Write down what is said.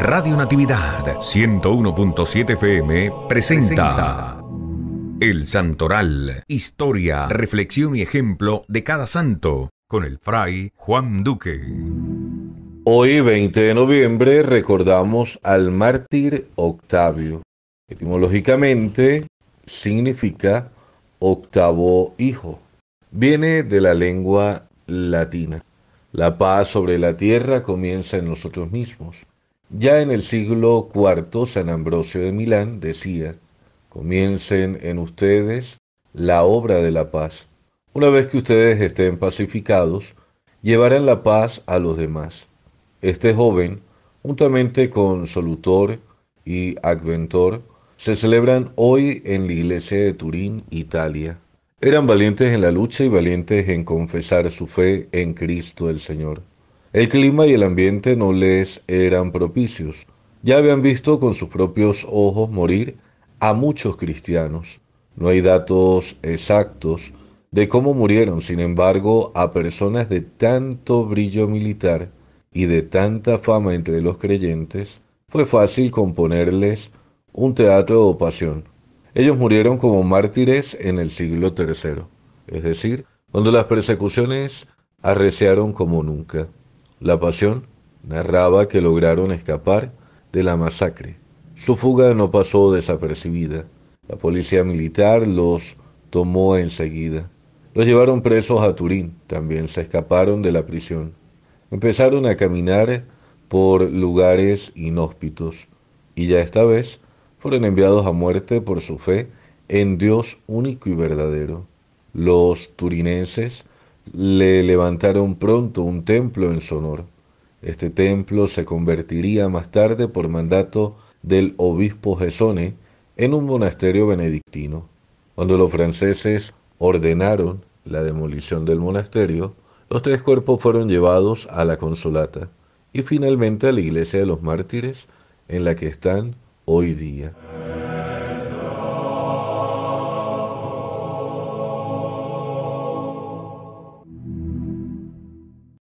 Radio Natividad 101.7 FM presenta El Santoral, historia, reflexión y ejemplo de cada santo, con el fray Juan Duque. Hoy, 20 de noviembre, recordamos al mártir Octavio. Etimológicamente significa octavo hijo. Viene de la lengua latina. La paz sobre la tierra comienza en nosotros mismos. Ya en el siglo IV, San Ambrosio de Milán decía, comiencen en ustedes la obra de la paz. Una vez que ustedes estén pacificados, llevarán la paz a los demás. Este joven, juntamente con Solutor y Adventor, se celebran hoy en la iglesia de Turín, Italia. Eran valientes en la lucha y valientes en confesar su fe en Cristo el Señor. El clima y el ambiente no les eran propicios. Ya habían visto con sus propios ojos morir a muchos cristianos. No hay datos exactos de cómo murieron, sin embargo, a personas de tanto brillo militar y de tanta fama entre los creyentes, fue fácil componerles un teatro de pasión. Ellos murieron como mártires en el siglo III, es decir, cuando las persecuciones arreciaron como nunca. La Pasión narraba que lograron escapar de la masacre. Su fuga no pasó desapercibida. La policía militar los tomó enseguida. Los llevaron presos a Turín, también se escaparon de la prisión. Empezaron a caminar por lugares inhóspitos y ya esta vez fueron enviados a muerte por su fe en Dios único y verdadero. Los turinenses le levantaron pronto un templo en su honor. Este templo se convertiría más tarde por mandato del obispo Gesone en un monasterio benedictino. Cuando los franceses ordenaron la demolición del monasterio, los tres cuerpos fueron llevados a la consulata y finalmente a la iglesia de los mártires en la que están hoy día.